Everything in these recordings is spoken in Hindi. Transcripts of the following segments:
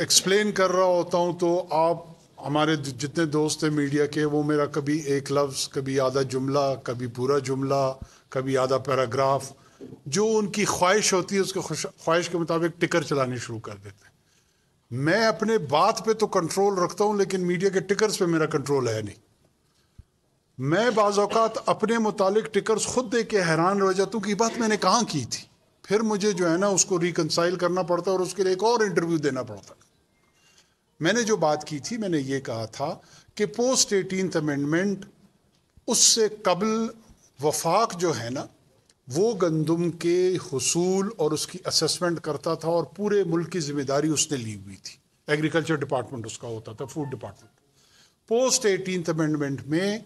एक्सप्लेन कर रहा होता हूँ तो आप हमारे जितने दोस्त हैं मीडिया के वो मेरा कभी एक लफ्ज़ कभी आधा जुमला कभी पूरा जुमला कभी आधा पैराग्राफ जो उनकी ख्वाहिश होती है उसके ख्वाहिश के मुताबिक टिकर चलाने शुरू कर देते हैं मैं अपने बात पे तो कंट्रोल रखता हूं लेकिन मीडिया के टिकर्स पे मेरा कंट्रोल है नहीं मैं बाज़ात अपने मुतालिक टिकर्स खुद देख के हैरान रह जाता हूँ कि बात मैंने कहाँ की थी फिर मुझे जो है ना उसको रिकनसाइल करना पड़ता है और उसके लिए एक और इंटरव्यू देना पड़ता है मैंने जो बात की थी मैंने ये कहा था कि पोस्ट एटीन अमेंडमेंट उससे कबल वफाक जो है ना वो गंदम के हसूल और उसकी असेसमेंट करता था और पूरे मुल्क की जिम्मेदारी उसने ली हुई थी एग्रीकल्चर डिपार्टमेंट उसका होता था food department post eighteen amendment में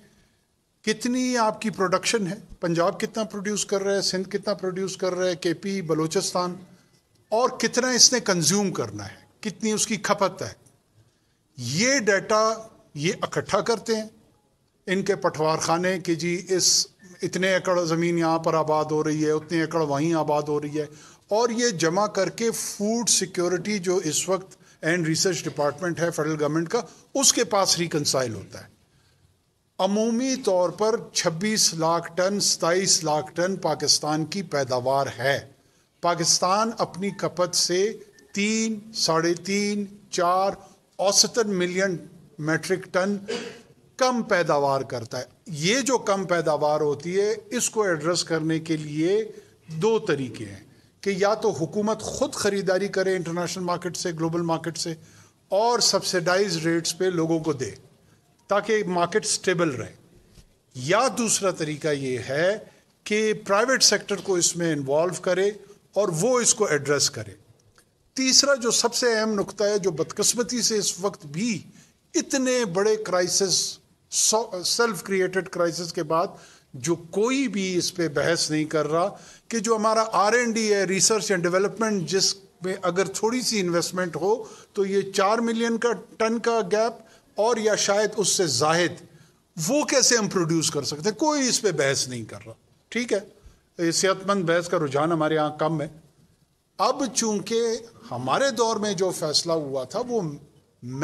कितनी आपकी प्रोडक्शन है पंजाब कितना प्रोड्यूस कर रहा है सिंध कितना प्रोड्यूस कर रहा है केपी बलूचिस्तान और कितना इसने कंज्यूम करना है कितनी उसकी खपत है ये डाटा ये इकट्ठा करते हैं इनके पटवार खाने कि जी इस इतने एकड़ ज़मीन यहाँ पर आबाद हो रही है उतने एकड़ वहीं आबाद हो रही है और ये जमा करके फूड सिक्योरिटी जो इस वक्त एंड रिसर्च डिपार्टमेंट है फेडरल गवर्नमेंट का उसके पास रिकनसाइल होता है अमूमी तौर पर 26 लाख टन 27 लाख टन पाकिस्तान की पैदावार है पाकिस्तान अपनी खपत से तीन साढ़े तीन चार औसतन मिलियन मेट्रिक टन कम पैदावार करता है ये जो कम पैदावार होती है इसको एड्रेस करने के लिए दो तरीके हैं कि या तो हुकूमत ख़ुद ख़रीदारी करे इंटरनेशनल मार्केट से ग्लोबल मार्केट से और सब्सिडाइज रेट्स पे लोगों को दे ताकि मार्केट स्टेबल रहे या दूसरा तरीका ये है कि प्राइवेट सेक्टर को इसमें इन्वॉल्व करे और वो इसको एड्रेस करे तीसरा जो सबसे अहम नुकता है जो बदकस्मती से इस वक्त भी इतने बड़े क्राइसिस सेल्फ क्रिएटेड क्राइसिस के बाद जो कोई भी इस पर बहस नहीं कर रहा कि जो हमारा आर एंड डी है रिसर्च एंड डेवलपमेंट जिस में अगर थोड़ी सी इन्वेस्टमेंट हो तो ये चार मिलियन का टन का गैप और या शायद उससे जाहिद वो कैसे हम प्रोड्यूस कर सकते हैं कोई इस पर बहस नहीं कर रहा ठीक है सेहतमंद बहस का रुझान हमारे यहाँ कम है अब चूंकि हमारे दौर में जो फैसला हुआ था वो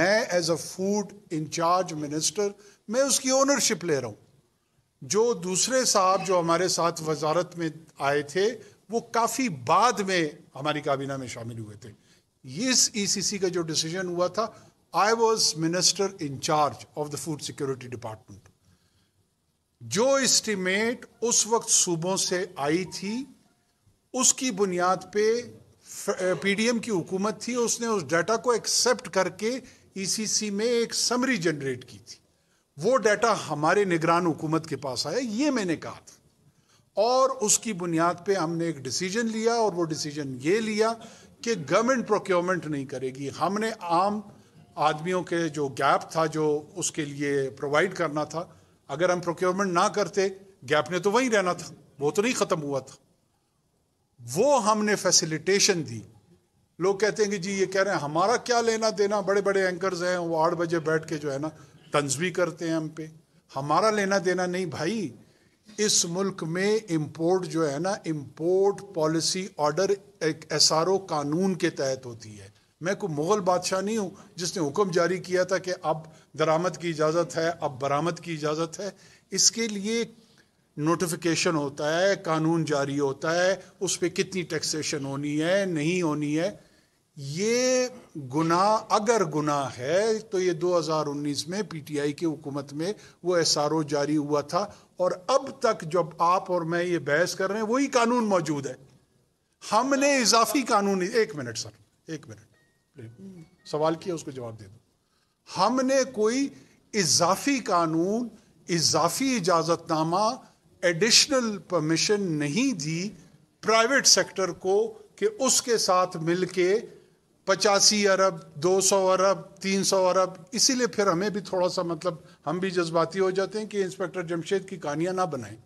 मैं as a food in charge minister मैं उसकी ओनरशिप ले रहा हूँ जो दूसरे साहब जो हमारे साथ वजारत में आए थे वो काफ़ी बाद में हमारी काबीना में शामिल हुए थे इस सी e का जो डिसीजन हुआ था I was minister in charge of the food security department जो इस्टीमेट उस वक्त सूबों से आई थी उसकी बुनियाद पे पीडीएम की हुकूमत थी उसने उस डाटा को एक्सेप्ट करके ईसीसी e में एक समरी जनरेट की थी वो डाटा हमारे निगरान हुकूमत के पास आया ये मैंने कहा था और उसकी बुनियाद पे हमने एक डिसीजन लिया और वो डिसीजन ये लिया कि गवर्नमेंट प्रोक्योरमेंट नहीं करेगी हमने आम आदमियों के जो गैप था जो उसके लिए प्रोवाइड करना था अगर हम प्रोक्योरमेंट ना करते गैप ने तो वहीं रहना था वो तो नहीं ख़त्म हुआ था वो हमने फैसिलिटेशन दी लोग कहते हैं कि जी ये कह रहे हैं हमारा क्या लेना देना बड़े बड़े एंकर्स हैं वो आठ बजे बैठ के जो है ना तंज भी करते हैं हम पे हमारा लेना देना नहीं भाई इस मुल्क में इम्पोर्ट जो है ना इम्पोर्ट पॉलिसी ऑर्डर एक एस कानून के तहत होती है मैं कोई मुग़ल बादशाह नहीं हूँ जिसने हुक्म जारी किया था कि अब दरामद की इजाज़त है अब बरामद की इजाज़त है इसके लिए नोटिफिकेशन होता है कानून जारी होता है उस पर कितनी टैक्सेशन होनी है नहीं होनी है ये गुनाह अगर गुनाह है तो ये 2019 में पीटीआई की हुकूमत में वो एस आर ओ जारी हुआ था और अब तक जब आप और मैं ये बहस कर रहे हैं वही कानून मौजूद है हमने इजाफी कानून एक मिनट सर एक मिनट सवाल किया उसको जवाब दे दो हमने कोई इजाफी कानून इजाफी इजाजतनामा एडिशनल परमिशन नहीं दी प्राइवेट सेक्टर को कि उसके साथ मिलके पचासी अरब 200 अरब 300 अरब इसीलिए फिर हमें भी थोड़ा सा मतलब हम भी जज्बाती हो जाते हैं कि इंस्पेक्टर जमशेद की कहानियां ना बनाएं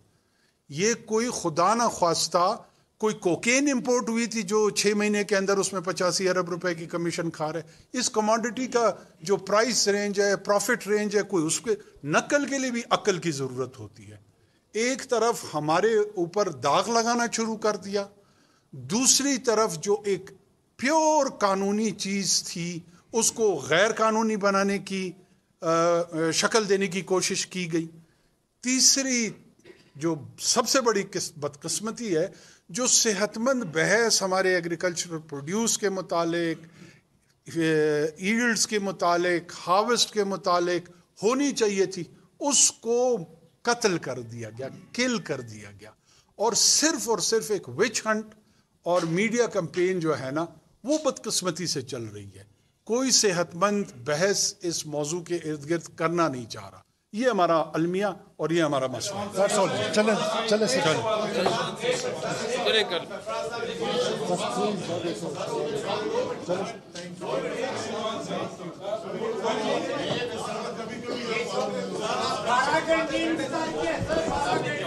ये कोई खुदा ना ख्वास्ता कोई कोकेन इंपोर्ट हुई थी जो छः महीने के अंदर उसमें पचासी अरब रुपए की कमीशन खा रहे इस कमोडिटी का जो प्राइस रेंज है प्रॉफिट रेंज है कोई उसके नकल के लिए भी अक्ल की ज़रूरत होती है एक तरफ हमारे ऊपर दाग लगाना शुरू कर दिया दूसरी तरफ जो एक प्योर कानूनी चीज़ थी उसको गैर कानूनी बनाने की शक्ल देने की कोशिश की गई तीसरी जो सबसे बड़ी बदकस्मती है जो सेहतमंद बहस हमारे एग्रीकल्चर प्रोड्यूस के मुतालिक ईल्ड्स के मुतालिक हार्वेस्ट के मुतालिक होनी चाहिए थी उसको कत्ल कर दिया गया किल कर दिया गया और सिर्फ और सिर्फ एक विच हंट और मीडिया कंपेन जो है ना वो बदकस्मती से चल रही है कोई सेहतमंद बहस इस मौजू के इर्द गिर्द करना नहीं चाह रहा ये हमारा अलमिया और ये हमारा मसला चले चले चले चले